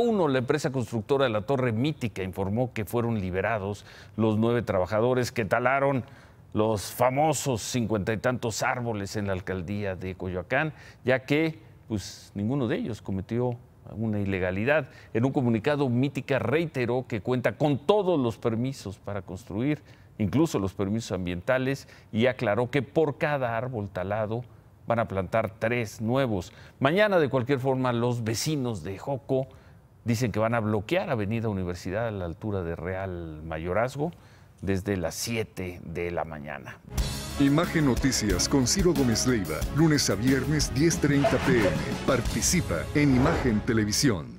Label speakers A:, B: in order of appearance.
A: uno, la empresa constructora de la Torre Mítica informó que fueron liberados los nueve trabajadores que talaron los famosos cincuenta y tantos árboles en la alcaldía de Coyoacán, ya que pues, ninguno de ellos cometió una ilegalidad. En un comunicado, Mítica reiteró que cuenta con todos los permisos para construir, incluso los permisos ambientales, y aclaró que por cada árbol talado van a plantar tres nuevos. Mañana, de cualquier forma, los vecinos de Joco Dicen que van a bloquear Avenida Universidad a la altura de Real Mayorazgo desde las 7 de la mañana.
B: Imagen Noticias con Ciro Gómez Leiva, lunes a viernes 10.30 pm. Participa en Imagen Televisión.